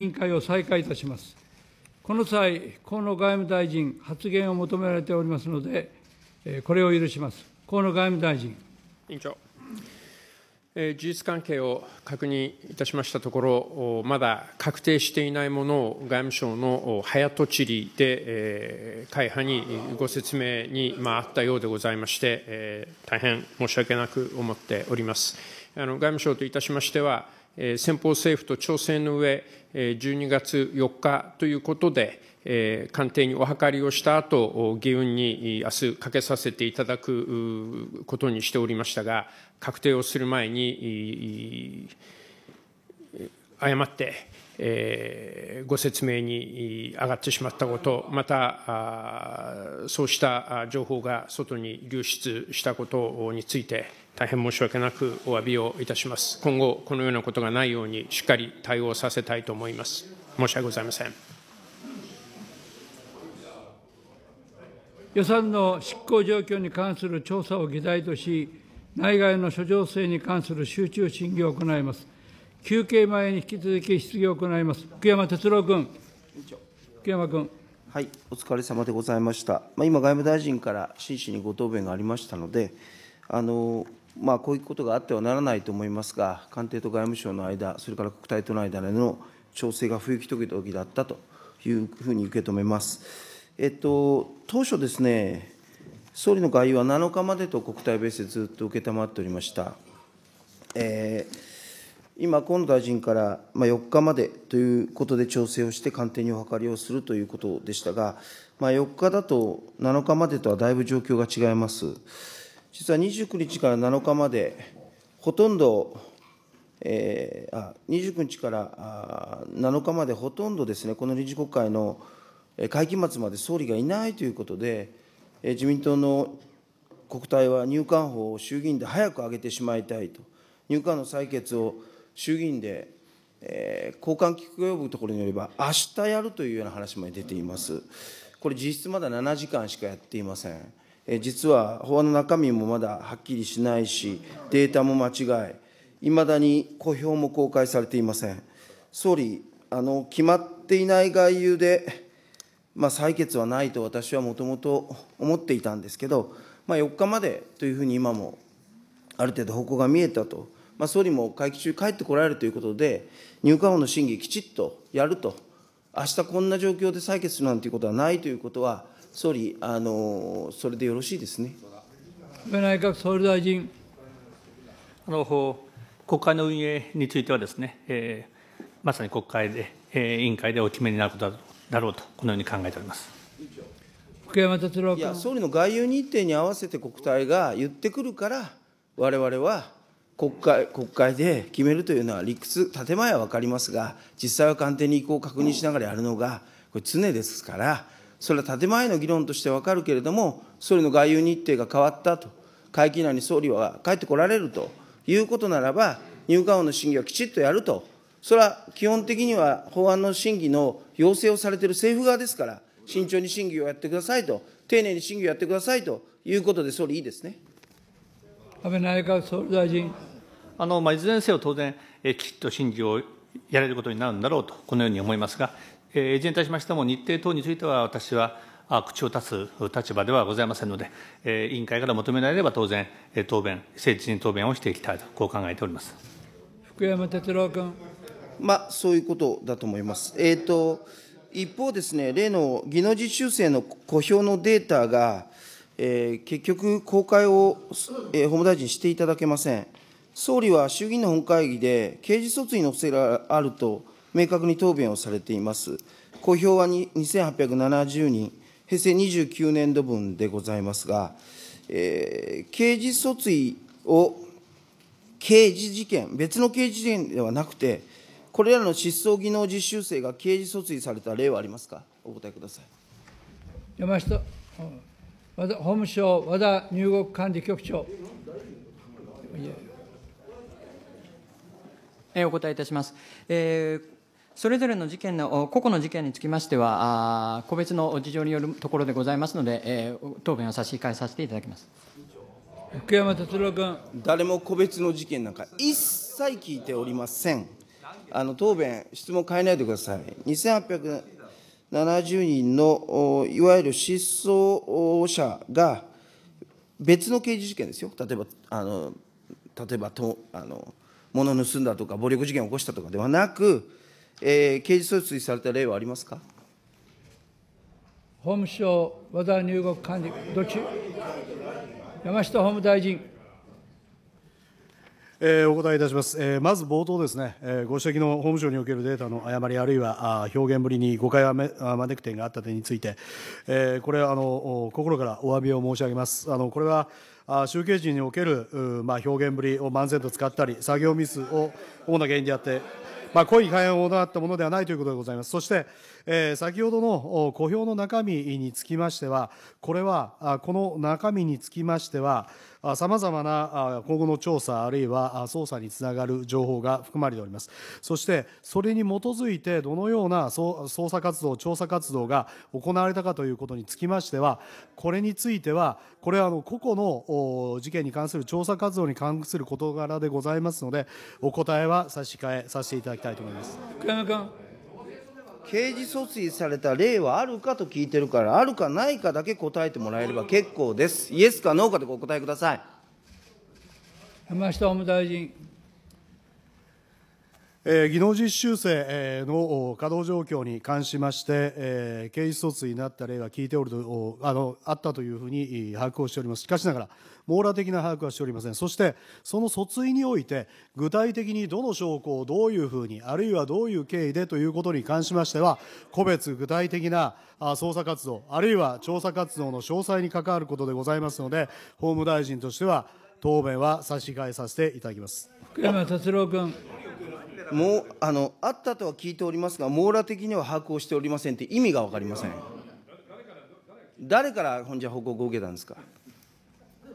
委員会を再開いたします。この際、河野外務大臣、発言を求められておりますので、これを許します。河野外務大臣。委員長。事実関係を確認いたしましたところ、まだ確定していないものを外務省の早とちりで会派にご説明にあったようでございまして、大変申し訳なく思っております。あの外務省といたしましては先方政府と調整の上、12月4日ということで、官邸にお諮りをした後、議運に明日かけさせていただくことにしておりましたが、確定をする前に、誤って、えー、ご説明に上がってしまったこと、またそうした情報が外に流出したことについて、大変申し訳なくお詫びをいたします。今後、このようなことがないように、しっかり対応させたいと思います。申し訳ございません。予算の執行状況に関する調査を議題とし、内外の諸情勢に関する集中審議を行います。休憩前に引き続き質疑を行います。福山哲郎君。福山君。はい、お疲れ様でございました。まあ、今、外務大臣から真摯にご答弁がありましたので、あのまあ、こういうことがあってはならないと思いますが、官邸と外務省の間、それから国体との間での調整が不行き届時だったというふうに受け止めます。えっと、当初ですね、総理の外遊は7日までと国体ベースでずっと承っておりました。えー、今、河野大臣から、まあ、4日までということで調整をして、官邸にお諮りをするということでしたが、まあ、4日だと7日までとはだいぶ状況が違います。実は29日から7日まで、ほとんど、えー、あ29日から7日までほとんどですね、この臨時国会の会期末まで総理がいないということで、えー、自民党の国対は入管法を衆議院で早く上げてしまいたいと、入管の採決を衆議院で、えー、交換機構及ぶところによれば、明日やるというような話も出ています。これ、実質まだ7時間しかやっていません。実は法案の中身もまだはっきりしないし、データも間違い、いまだに公表も公開されていません。総理、あの決まっていない外遊で、まあ、採決はないと私はもともと思っていたんですけど、まあ、4日までというふうに今もある程度方向が見えたと、まあ、総理も会期中帰ってこられるということで、入管法の審議、きちっとやると、明日こんな状況で採決するなんていうことはないということは、総理、あのそれでよろしいですね。安倍内閣総理大臣。あの国会の運営についてはですね、えー、まさに国会で、えー、委員会でお決めになることだろうと、このように考えております。福山哲郎君。総理の外遊日程に合わせて国体が言ってくるから、われわれは国会国会で決めるというのは理屈、建前は分かりますが、実際は官邸に意向を確認しながらやるのが、これ、常ですから。それは建前の議論として分かるけれども、総理の外遊日程が変わったと、会期内に総理は帰ってこられるということならば、入管法の審議はきちっとやると、それは基本的には法案の審議の要請をされている政府側ですから、慎重に審議をやってくださいと、丁寧に審議をやってくださいということで、総理、いいですね安倍内閣総理大臣。あのまあ、いずれにせよ、当然、きちっと審議をやれることになるんだろうと、このように思いますが、いずれにいたしましても、日程等については私は口を立つ立場ではございませんので、委員会から求められれば当然、答弁、誠実に答弁をしていきたいと、こう考えております福山哲郎君。まあ、そういうことだと思います。えーと、一方ですね、例の技能実習生の公表のデータが、えー、結局、公開を、えー、法務大臣していただけません。総理は衆議院の本会議で、刑事訴追の不正があると明確に答弁をされています。公表は2870人、平成29年度分でございますが、えー、刑事訴追を刑事事件、別の刑事事件ではなくて、これらの失踪技能実習生が刑事訴追された例はありますか、お答えください山下法務省和田入国管理局長。お答えいたします。えーそれぞれの事件の個々の事件につきましては、個別の事情によるところでございますので、え答弁を差し控えさせていただきます福山哲郎君。誰も個別の事件なんか一切聞いておりません。あの答弁、質問変えないでください。2870人のいわゆる失踪者が、別の刑事事件ですよ、例えば、あの例えばとあの物盗んだとか、暴力事件を起こしたとかではなく、えー、刑事訴追された例はありますか法務省和田入国管理、どち山下法務大臣。えー、お答えいたします、えー、まず冒頭ですね、えー、ご指摘の法務省におけるデータの誤り、あるいはあ表現ぶりに誤解を招く点があった点について、えー、これはあの心からお詫びを申し上げます。あのこれは集計時における、まあ、表現ぶりを万全と使ったり、作業ミスを主な原因であって、まあ、故意改変を行ったものではないということでございます。そして、え先ほどの小票の中身につきましては、これは、この中身につきましては、さまざまな今後の調査、あるいは捜査につながる情報が含まれております。そして、それに基づいて、どのような捜査活動、調査活動が行われたかということにつきましては、これについては、これはあの個々の事件に関する調査活動に関する事柄でございますので、お答えは差し控えさせていただきたいと思います。福山君刑事訴追された例はあるかと聞いてるから、あるかないかだけ答えてもらえれば結構です。イエスかノーかでお答えください。山下法務大臣。えー、技能実習生の稼働状況に関しまして、えー、刑事訴追になった例は聞いておるとあのあったというふうに把握をしております。しかしながら網羅的な把握はしておりませんそしてその訴追において具体的にどの証拠をどういうふうにあるいはどういう経緯でということに関しましては個別具体的な捜査活動あるいは調査活動の詳細に関わることでございますので法務大臣としては答弁は差し控えさせていただきます福山達郎君もうあのあったとは聞いておりますが、網羅的には把握をしておりませんって意味が分かりません。誰から本日は報告を受けたんですか。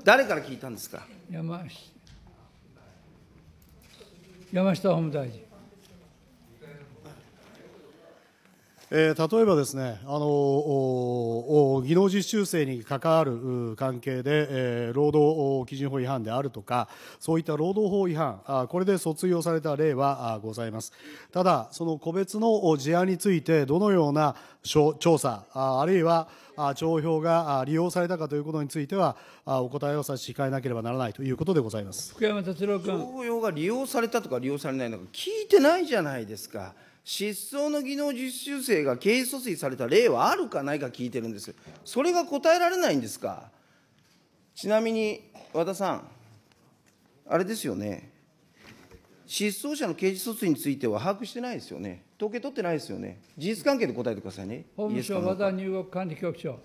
誰から聞いたんですか山山下法務大臣。えー、例えばですね、あのおお技能実習生に関わる関係で、えー、労働基準法違反であるとか、そういった労働法違反、あこれで訴追をされた例はあございます。ただ、その個別の事案について、どのような調査、ああるいは帳票が利用されたかということについては、お答えを差し控えなければならないということでございます福山達郎君。帳票が利用されたとか利用されないのか、聞いてないじゃないですか。失踪の技能実習生が刑事訴追された例はあるかないか聞いてるんです。それが答えられないんですか。ちなみに和田さん、あれですよね、失踪者の刑事訴追については把握してないですよね。統計取ってないですよね、事実関係で答えてくださいね。法務省和田入国管理局長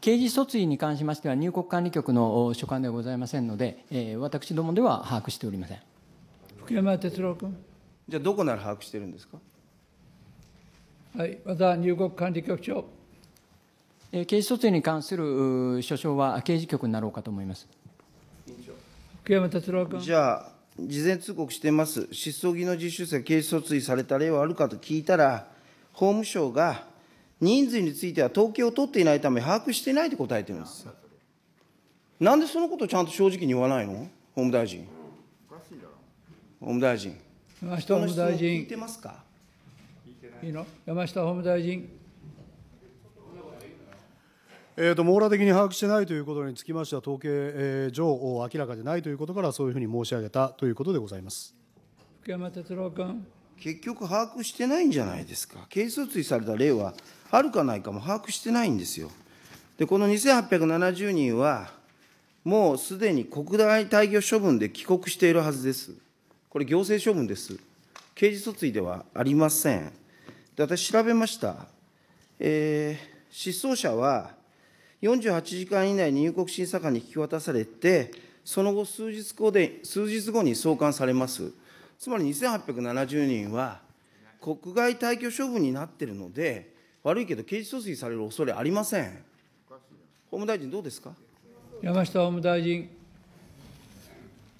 刑事訴追に関しましては、入国管理局の所管ではございませんので、えー、私どもでは把握しておりません福山哲郎君。じゃあ、どこなら把握してるんですか。はい、和田入国管理局長。えー、刑事訴追に関する所掌は刑事局になろうかと思います。福山哲郎君。じゃあ、事前通告してます、失踪技能実習生が刑事訴追された例はあるかと聞いたら、法務省が人数については統計を取っていないため、把握していないと答えてるんです。なんでそのことをちゃんと正直に言わないの、法務大臣。法務大臣。山下法務大臣。聞いてますかいいの山下法務大臣。えーと、網羅的に把握してないということにつきましては、統計上、明らかでないということから、そういうふうに申し上げたということでございます福山哲郎君。結局、把握してないんじゃないですか、軽率追された例は、あるかないかも把握してないんですよ。で、この2870人は、もうすでに国外退去処分で帰国しているはずです。これ、行政処分です。刑事訴追ではありません。で私、調べました。えー、失踪者は、48時間以内に入国審査官に引き渡されて、その後数日後で、数日後に送還されます。つまり2870人は、国外退去処分になっているので、悪いけど刑事訴追される恐れありません。法務大臣、どうですか山下法務大臣。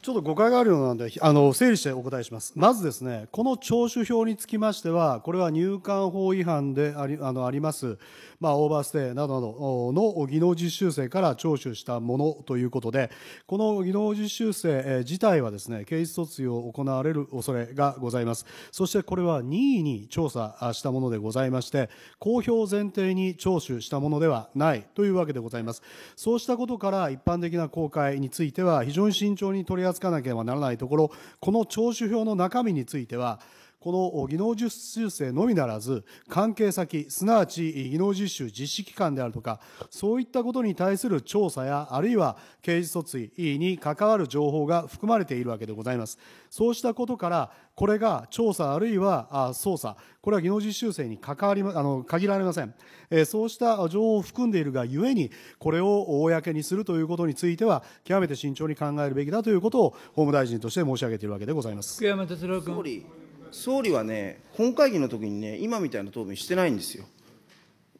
ちょっと誤解があるようなんで、あの、整理してお答えします。まずですね、この聴取票につきましては、これは入管法違反であり、あの、あります、まあ、オーバーステイなどなどの技能実習生から聴取したものということで、この技能実習生自体はですね、刑事訴追を行われる恐れがございます。そしてこれは任意に調査したものでございまして、公表前提に聴取したものではないというわけでございます。そうしたことから、一般的な公開については、非常に慎重に取りがつかなければならないところこの聴取票の中身についてはこの技能実習生のみならず、関係先、すなわち技能実習実施機関であるとか、そういったことに対する調査や、あるいは刑事訴追に関わる情報が含まれているわけでございます。そうしたことから、これが調査あるいは捜査、これは技能実習生に関わり、ま、あの限られません、えそうした情報を含んでいるがゆえに、これを公にするということについては、極めて慎重に考えるべきだということを、法務大臣として申し上げているわけでございます。福山哲郎君。総理はね、本会議の時にね、今みたいな答弁してないんですよ。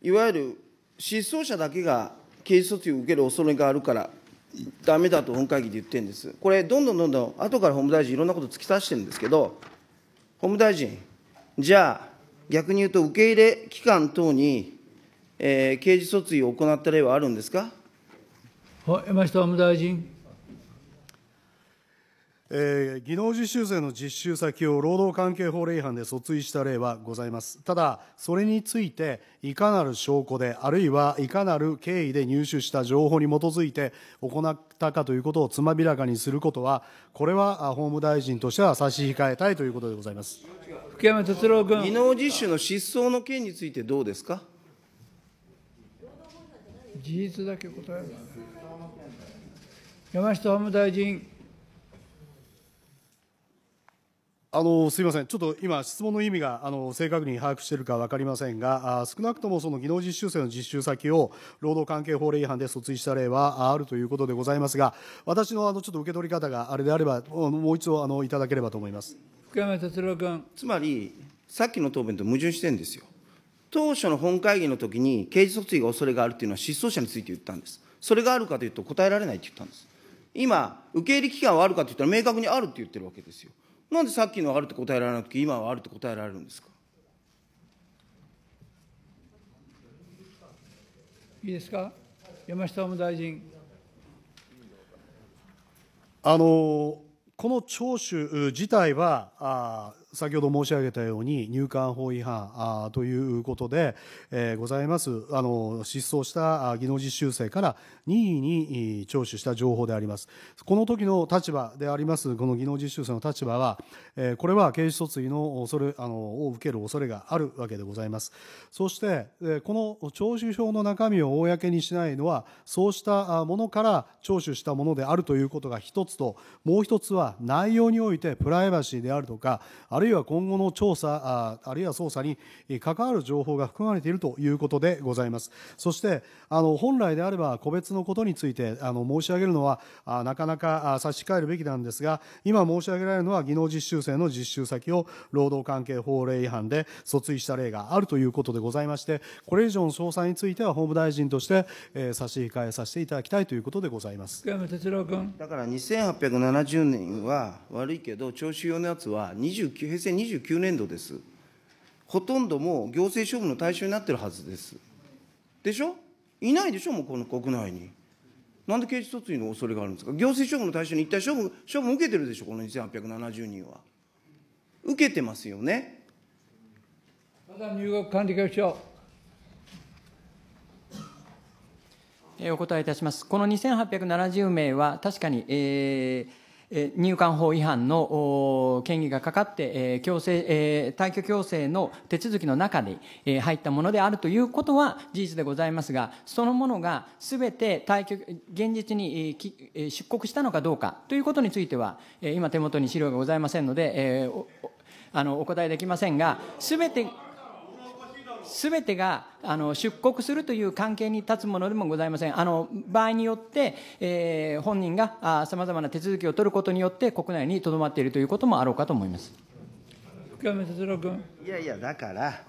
いわゆる失踪者だけが刑事訴追を受ける恐れがあるから、だめだと本会議で言ってるんです。これ、どんどんどんどん、後から法務大臣、いろんなこと突き刺してるんですけど、法務大臣、じゃあ、逆に言うと、受け入れ機関等に、えー、刑事訴追を行った例はあるんですか山下法務大臣。えー、技能実習生の実習先を労働関係法令違反で訴追した例はございますただそれについていかなる証拠であるいはいかなる経緯で入手した情報に基づいて行ったかということをつまびらかにすることはこれは法務大臣としては差し控えたいということでございます福山哲郎君技能実習の失踪の件についてどうですか事実だけ答える山下法務大臣あのすみません、ちょっと今、質問の意味があの正確に把握しているか分かりませんが、少なくともその技能実習生の実習先を労働関係法令違反で訴追した例はあるということでございますが、私のあのちょっと受け取り方があれであれば、もう一度あのいただければと思います福山哲郎君。つまり、さっきの答弁と矛盾してるんですよ。当初の本会議の時に刑事訴追が恐れがあるというのは失踪者について言ったんです。それがあるかというと答えられないと言ったんです。今、受け入れ期間はあるかといったら明確にあるって言ってるわけですよ。なんでさっきのあるって答えられなくて、今はあるって答えられるんですかいいですか、山下法務大臣。あのこの聴取自体は、あ先ほど申し上げたように入管法違反あということで、えー、ございますあの失踪した技能実習生から任意に聴取した情報であります。この時の立場であります、この技能実習生の立場は、えこれは刑事訴追の恐れあのを受ける恐れがあるわけでございます。そして、えこの聴取票の中身を公にしないのは、そうしたものから聴取したものであるということが一つと、もう一つは内容においてプライバシーであるとか、あるいは今後の調査、あるいは捜査に関わる情報が含まれているということでございます。そして、あの本来であれば個別ののことについてあの申し上げるのはあなかなか差し控えるべきなんですが今申し上げられるのは技能実習生の実習先を労働関係法令違反で訴追した例があるということでございましてこれ以上の詳細については法務大臣として、えー、差し控えさせていただきたいということでございますだから2870年は悪いけど徴収用のやつは29平成29年度ですほとんどもう行政処分の対象になってるはずですでしょいないでしょ、もうこの国内に。なんで刑事訴追の恐れがあるんですか、行政処分の対象に一体処分処分受けてるでしょ、この2870人は。受けてますよね。ただ入学管理局長。お答えいたします。この2870名は確かに、えー入管法違反の権威がかかって、強制、退去強制の手続きの中に入ったものであるということは事実でございますが、そのものがすべて退去、現実に出国したのかどうかということについては、今手元に資料がございませんので、あのお答えできませんが、すべて、すべてがあの出国するという関係に立つものでもございません、あの場合によって、えー、本人がさまざまな手続きを取ることによって、国内にとどまっているということもあろうかと思います福山哲郎君。いやいや、だから、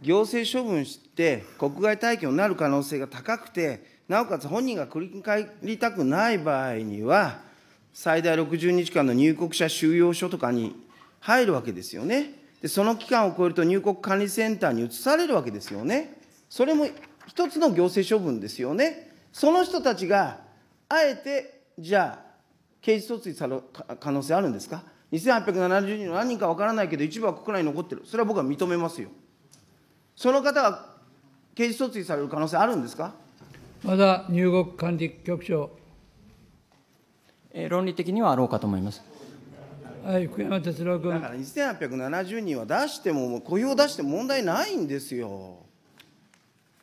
行政処分して、国外退去になる可能性が高くて、なおかつ本人が繰り返りたくない場合には、最大60日間の入国者収容所とかに入るわけですよね。で、その期間を超えると入国管理センターに移されるわけですよね。それも一つの行政処分ですよね。その人たちが、あえて、じゃあ、刑事訴追される可能性あるんですか2870人の何人か分からないけど、一部は国内に残ってる。それは僕は認めますよ。その方が刑事訴追される可能性あるんですかまだ入国管理局長。え論理的にはあろうかと思います。はい、福山哲郎君。だから2870人は出しても、雇用出して問題ないんですよ。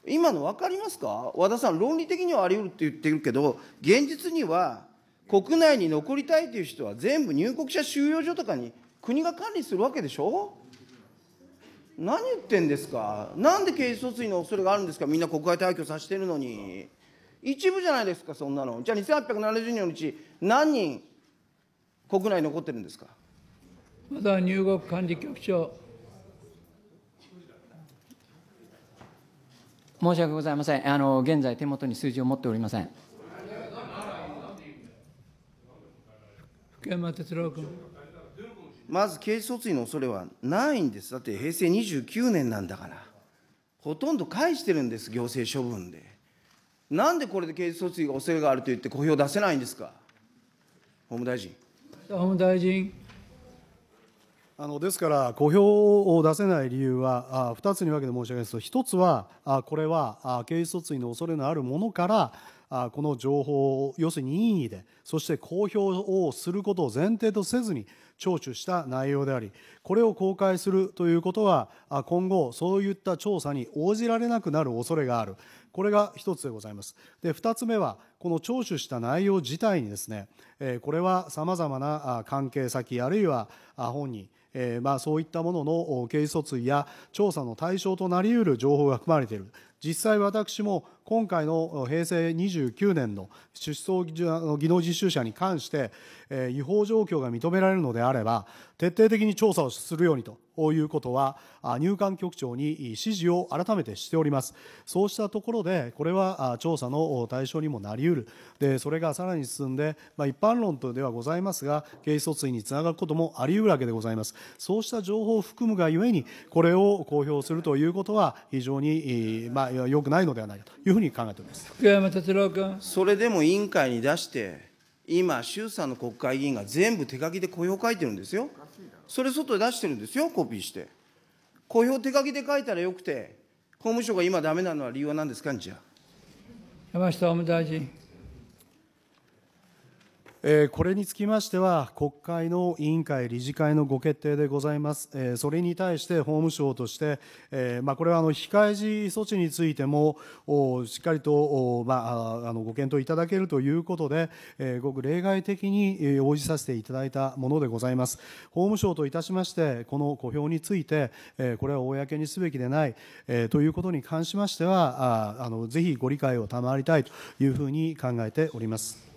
今の分かりますか和田さん、論理的にはあり得るって言ってるけど、現実には国内に残りたいという人は全部入国者収容所とかに国が管理するわけでしょ何言ってんですかなんで刑事訴追の恐れがあるんですかみんな国外退去させてるのに。一部じゃないですか、そんなの。じゃあ2870人のうち何人国内に残ってるんですか。まだ入国管理局長。申し訳ございません。あの現在手元に数字を持っておりません。福山哲郎君。まず刑事訴追の恐れはないんです。だって平成29年なんだから。ほとんど返してるんです、行政処分で。なんでこれで刑事訴追が恐れがあると言って、公表出せないんですか、法務大臣。法務大臣。あのですから、公表を出せない理由はあ2つに分けて申し上げますと、1つは、あこれはあ刑事訴追の恐れのあるものから、あこの情報を、要するに任意で、そして公表をすることを前提とせずに聴取した内容であり、これを公開するということは、今後、そういった調査に応じられなくなる恐れがある、これが1つでございます。で2つ目はこの聴取した内容自体にですねこれはさまざまな関係先あるいは本人まあ、そういったものの刑事訴追や調査の対象となりうる情報が含まれている実際私も今回の平成29年の出走技能実習者に関して違法状況が認められるのであれば徹底的に調査をするようにということは入管局長に指示を改めてしておりますそうしたところでこれは調査の対象にもなりうるでそれがさらに進んで、まあ、一般般論とではございますが刑事訴追につながることもありうるわけでございますそうした情報を含むがゆえにこれを公表するということは非常に、まあ、よくないのではないかというふうに考えております福山哲郎君それでも委員会に出して今衆参の国会議員が全部手書きで雇用書いてるんですよそれ外で出してるんですよコピーして公表手書きで書いたらよくて法務省が今だめなのは理由は何ですかじゃあ山下法務大臣これにつきましては、国会の委員会、理事会のご決定でございます、それに対して法務省として、まこれはあの非開示措置についても、しっかりと、まあ、のご検討いただけるということで、ごく例外的に応じさせていただいたものでございます。法務省といたしまして、この公表について、これは公にすべきでないということに関しましては、あのぜひご理解を賜りたいというふうに考えております。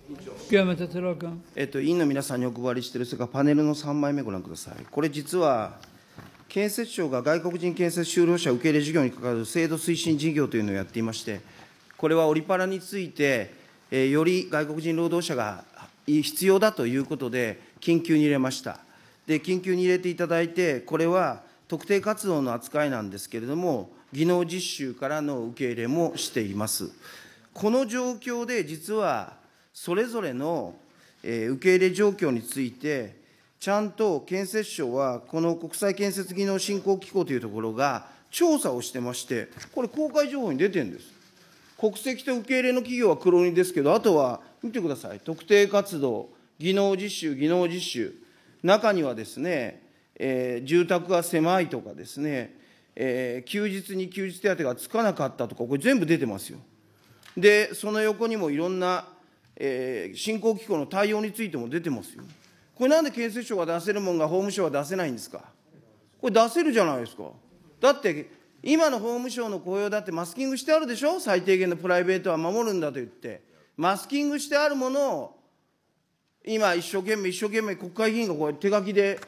山郎君。えっと、委員の皆さんにお配りしているそれからパネルの3枚目ご覧ください。これ実は建設省が外国人建設就労者受け入れ事業に関わる制度推進事業というのをやっていまして、これはオリパラについて、えー、より外国人労働者が必要だということで、緊急に入れました。で、緊急に入れていただいて、これは特定活動の扱いなんですけれども、技能実習からの受け入れもしています。この状況で実はそれぞれの受け入れ状況について、ちゃんと建設省は、この国際建設技能振興機構というところが調査をしてまして、これ、公開情報に出てるんです。国籍と受け入れの企業は黒荷ですけど、あとは見てください、特定活動、技能実習、技能実習、中にはですね、えー、住宅が狭いとかですね、えー、休日に休日手当がつかなかったとか、これ全部出てますよ。で、その横にもいろんなえ振興機構の対応についても出てますよ。これなんで建設省が出せるもんが法務省は出せないんですか。これ出せるじゃないですか。だって、今の法務省の雇用だってマスキングしてあるでしょ最低限のプライベートは守るんだと言って。マスキングしてあるものを、今一生懸命一生懸命国会議員がこうやって手書きで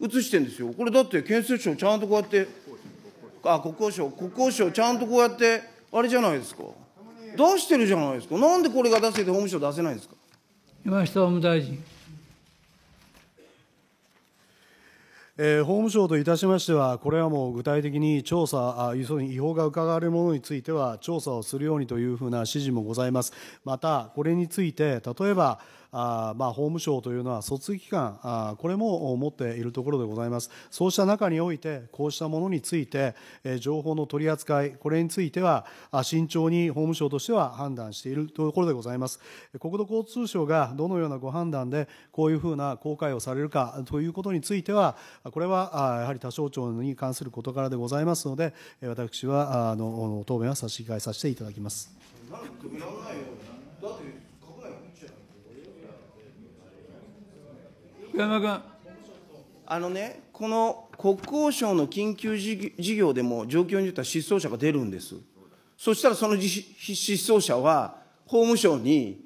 写してるんですよ。これだって建設省ちゃんとこうやって、あ、国交省、国交省ちゃんとこうやって、あれじゃないですか。出してるじゃないですか。なんでこれが出せて法務省出せないんですか。今下法務大臣。えー、法務省といたしましては、これはもう具体的に調査、あ要するに違法が伺われるものについては、調査をするようにというふうな指示もございます、また、これについて、例えば、あまあ、法務省というのは卒業機関あこれも持っているところでございますそうした中においてこうしたものについて、え情報の取り扱いこれについては慎重に法務省としては判断しているところでございます国土交通省がどのようなご判断でこういうふうな公開をされるかということについてはこれはやはり他省庁に関する事柄でございますので私はあの答弁は差し控えさせていただきます。山君あのね、この国交省の緊急事業でも、状況によっては失踪者が出るんです。そしたらその失踪者は、法務省に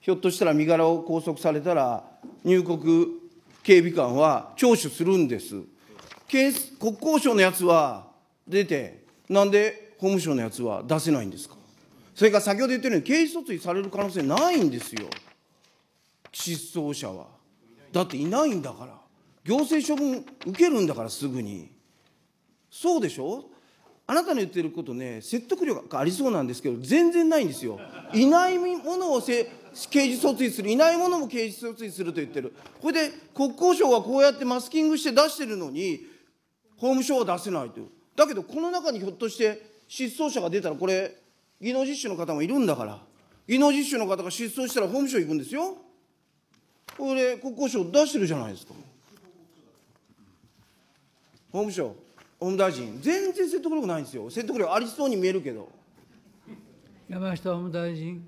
ひょっとしたら身柄を拘束されたら、入国警備官は聴取するんです。国交省のやつは出て、なんで法務省のやつは出せないんですか。それから先ほど言ったように、刑事訴追される可能性ないんですよ、失踪者は。だっていないんだから、行政処分受けるんだから、すぐに。そうでしょあなたの言ってることね、説得力がありそうなんですけど、全然ないんですよ。いないものをせ刑事訴追する、いないものも刑事訴追すると言ってる。これで国交省がこうやってマスキングして出してるのに、法務省は出せないという。だけど、この中にひょっとして失踪者が出たら、これ、技能実習の方もいるんだから、技能実習の方が失踪したら法務省行くんですよ。これ、国交省出してるじゃないですか。法務省、法務大臣、全然説得力ないんですよ。説得力ありそうに見えるけど。山下法務大臣。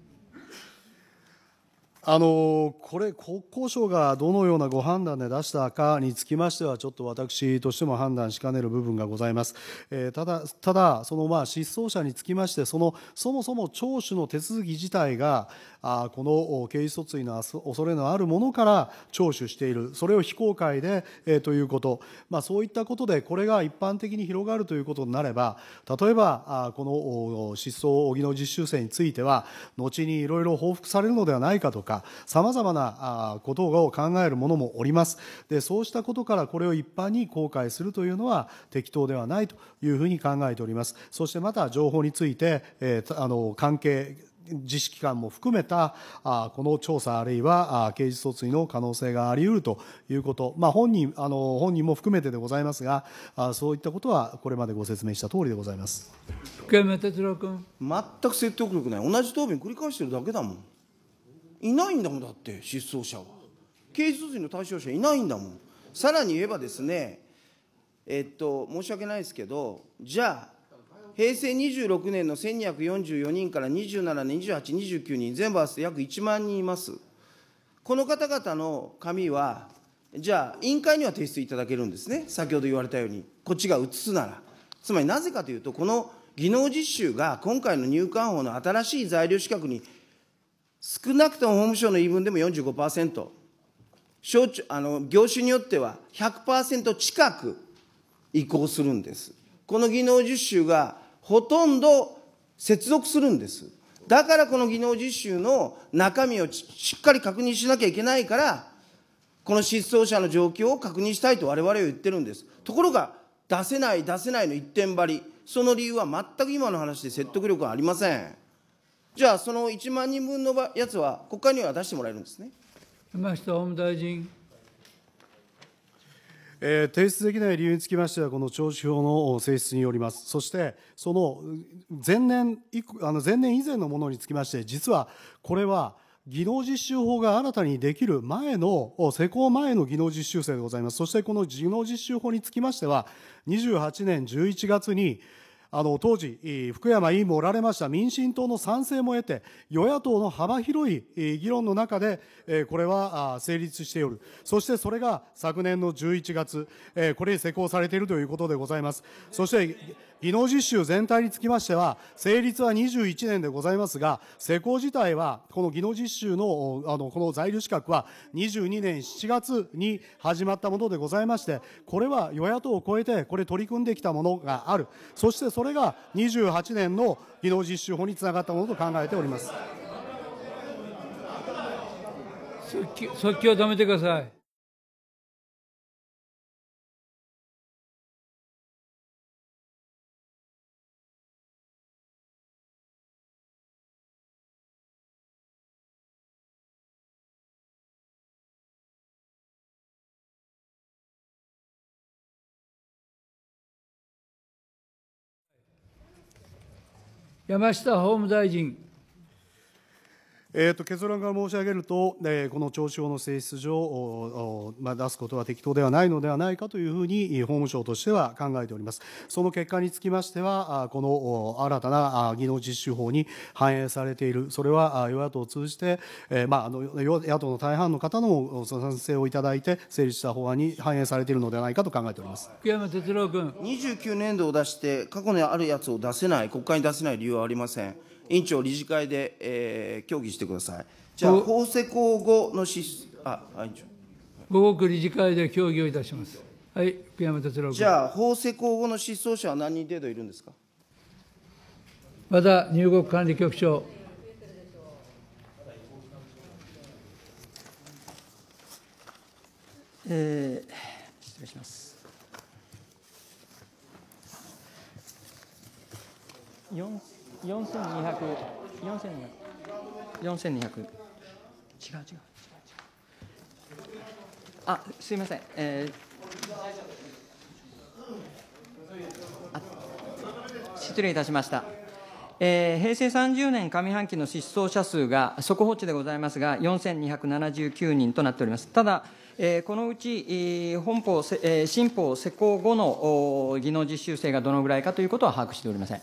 あのこれ、国交省がどのようなご判断で出したかにつきましては、ちょっと私としても判断しかねる部分がございます。えー、ただ、ただそのまあ失踪者につきまして、そのそもそも聴取の手続き自体が、あこの刑事訴追の恐れのあるものから聴取している、それを非公開で、えー、ということ、まあ、そういったことで、これが一般的に広がるということになれば、例えば、あこの失踪、荻野実習生については、後にいろいろ報復されるのではないかとか、さまざまなことを考える者もおりますでそうしたことからこれを一般に公開するというのは適当ではないというふうに考えておりますそしてまた情報について、えー、あの関係実施機関も含めたあこの調査あるいは刑事訴追の可能性があり得るということ、まあ、本人あの本人も含めてでございますがあそういったことはこれまでご説明した通りでございます福山哲郎君全く説得力ない同じ答弁繰り返してるだけだもんいないんだもんだって失踪者は刑事訴追の対象者いないんだもんさらに言えばですねえっと申し訳ないですけどじゃあ平成26年の1244人から27年、28、29人、全部合わせて約1万人います。この方々の紙は、じゃあ、委員会には提出いただけるんですね、先ほど言われたように、こっちが移すなら。つまりなぜかというと、この技能実習が今回の入管法の新しい在留資格に少なくとも法務省の言い分でも45%、省庁あの業種によっては100%近く移行するんです。この技能実習がほとんど接続するんです。だからこの技能実習の中身をしっかり確認しなきゃいけないから、この失踪者の状況を確認したいと我々は言ってるんです。ところが、出せない、出せないの一点張り、その理由は全く今の話で説得力はありません。じゃあ、その1万人分のやつは、国会には出してもらえるんですね。山下法務大臣。えー、提出できない理由につきましては、この聴子票の性質によります、そしてその前年あの前年以前のものにつきまして、実はこれは、技能実習法が新たにできる前の、施行前の技能実習生でございます。そしてこの技能実習法につきましては、28年11月に、あの当時、福山委員もおられました民進党の賛成も得て、与野党の幅広い議論の中で、これは成立しておる、そしてそれが昨年の11月、これに施行されているということでございます。そして技能実習全体につきましては、成立は21年でございますが、施工自体は、この技能実習の、あの、この在留資格は、22年7月に始まったものでございまして、これは与野党を超えて、これ取り組んできたものがある。そしてそれが28年の技能実習法につながったものと考えております。即興は止めてください。山下法務大臣。えー、と結論から申し上げると、えー、この徴収法の性質上、まあ、出すことは適当ではないのではないかというふうに法務省としては考えております。その結果につきましては、この新たな技能実習法に反映されている、それは与野党を通じて、えー、まあ、あの野党の大半の方の賛成をいただいて、成立した法案に反映されているのではないかと考えております福山哲郎君。29年度を出して、過去にあるやつを出せない、国会に出せない理由はありません。委員長、理事会で、えー、協議してください。じゃあ、法施公後の支出、あ、委員長。五後理事会で協議をいたします。はい、福山哲郎じゃあ、法施公後の失踪者は何人程度いるんですかま田入国管理局長。えー、失礼します。4 4 2 0 0違う違う違うあすいませんえー、あ失礼いたしましたえー、平成30年上半期の失踪者数が速報値でございますが4279人となっておりますただ、えこのうち、本法、え新法施行後の技能実習生がどのぐらいかということは把握しておりません。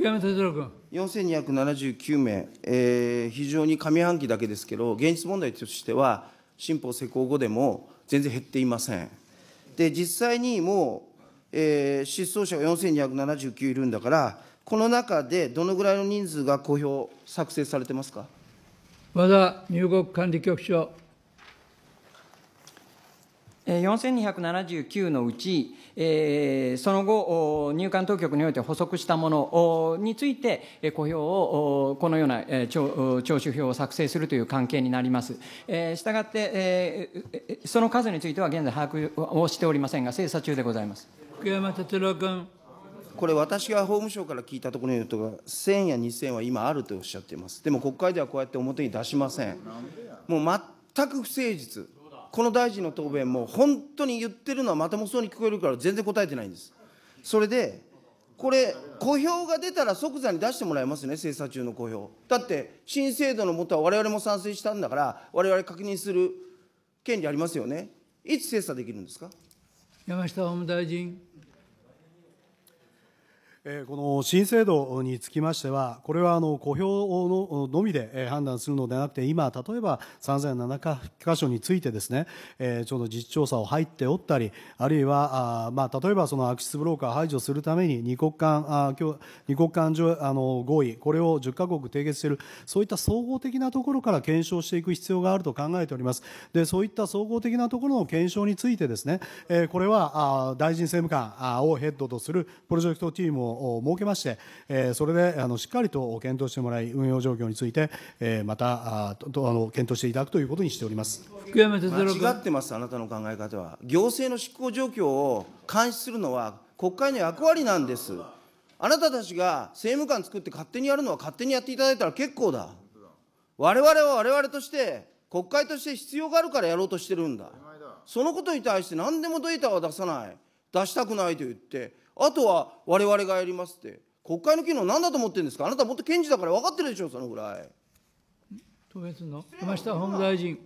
福山哲郎君。4279名、えー、非常に上半期だけですけど、現実問題としては、新法施行後でも全然減っていません。で、実際にもう、えー、失踪者が4279いるんだから、この中でどのぐらいの人数が公表、作成されてますか和田入国管理局長。4279のうち、えその後、入管当局において補足したものについて、公表を、このような聴取票を作成するという関係になります。えしたがって、えその数については現在把握をしておりませんが、精査中でございます。福山哲郎君。これ、私が法務省から聞いたところによると、1000や2000は今あるとおっしゃっています。でも国会ではこうやって表に出しません。もう全く不誠実。この大臣の答弁も、本当に言ってるのはまともそうに聞こえるから、全然答えてないんです。それで、これ、公表が出たら即座に出してもらえますね、精査中の公表。だって、新制度のもとはわれわれも賛成したんだから、われわれ確認する権利ありますよね。いつ精査できるんですか山下法務大臣。この新制度につきましては、これはあの公表ののみで判断するのではなくて、今、例えば3007か箇所についてですね、ちょうど実地調査を入っておったり、あるいは、あまあ、例えばその悪質ブローカー排除するために2国間あ二国間あの合意、これを10か国締結している、そういった総合的なところから検証していく必要があると考えております。でそういった総合的なところの検証についてですね、これは大臣政務官をヘッドとするプロジェクトチームをを設けまして、えそれであのしっかりと検討してもらい、運用状況について、えまたあとあの検討していただくということにしております福山哲郎君。間違ってます、あなたの考え方は。行政の執行状況を監視するのは、国会の役割なんです。あなたたちが政務官作って勝手にやるのは勝手にやっていただいたら結構だ。我々は我々として、国会として必要があるからやろうとしてるんだ。そのことに対して何でもデータは出さない。出したくないと言って、あとは我々がやりますって国会の機能何だと思ってるんですかあなたもっと検事だから分かってるでしょそのぐらい。東別の山下法務大臣。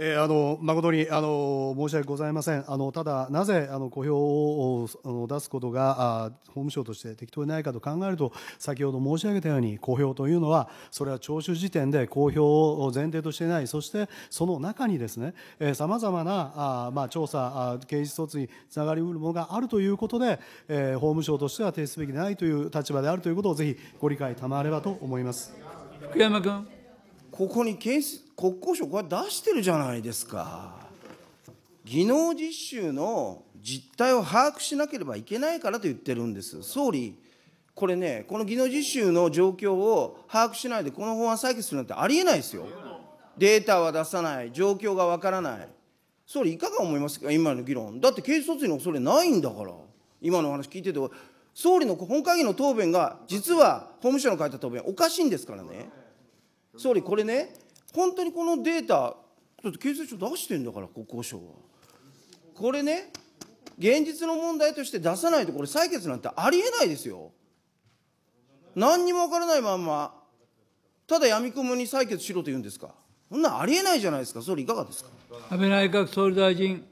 えー、あの誠にあの申し訳ございません、あのただ、なぜあの公表をあの出すことがあ法務省として適当でないかと考えると、先ほど申し上げたように、公表というのは、それは聴取時点で公表を前提としていない、そしてその中にですね、さまざまな調査あ、刑事訴追につながりうるものがあるということで、えー、法務省としては提出すべきでないという立場であるということを、ぜひご理解賜ればと思います。福山君ここに国交省れ出してるじゃないですか。技能実習の実態を把握しなければいけないからと言ってるんです。総理、これね、この技能実習の状況を把握しないで、この法案採決するなんてありえないですよ。データは出さない、状況がわからない。総理、いかが思いますか、今の議論。だって刑事訴追の恐れないんだから、今の話聞いてて、総理の本会議の答弁が、実は法務省の書いた答弁、おかしいんですからね。総理、これね、本当にこのデータ、だって経済省出してるんだから、国交省は。これね、現実の問題として出さないと、これ、採決なんてありえないですよ。何にも分からないまんま、ただやみくもに採決しろと言うんですか。そんなありえないじゃないですか、総理、いかがですか。安倍内閣総理大臣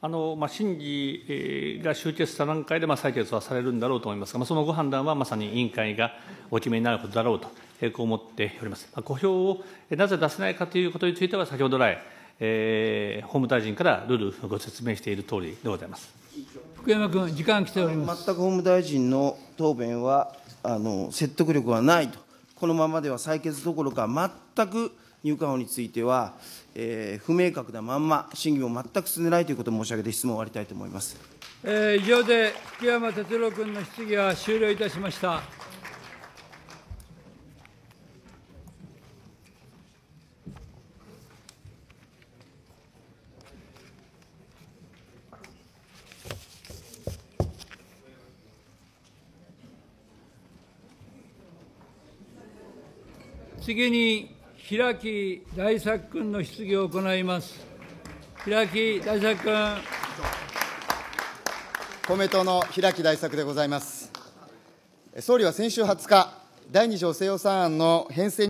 あのまあ、審議が終結した段階で、まあ、採決はされるんだろうと思いますが、まあ、そのご判断はまさに委員会がお決めになることだろうとこう思っております。公表をなぜ出せないかということについては、先ほど来、えー、法務大臣からルールご説明しているとおりでございます福山君、時間来ております全く法務大臣の答弁はあの、説得力はないと、このままでは採決どころか、全く入管法については、えー、不明確なまんま、審議も全く進んでないということを申し上げて、質問を終わりたいと思います。えー、以上で福山哲郎君の質疑は終了いたしました。次に平木大作君の質疑を行います。平木大作君。公明党の平木大作でございます。総理は先週20日、第条政予算案の編成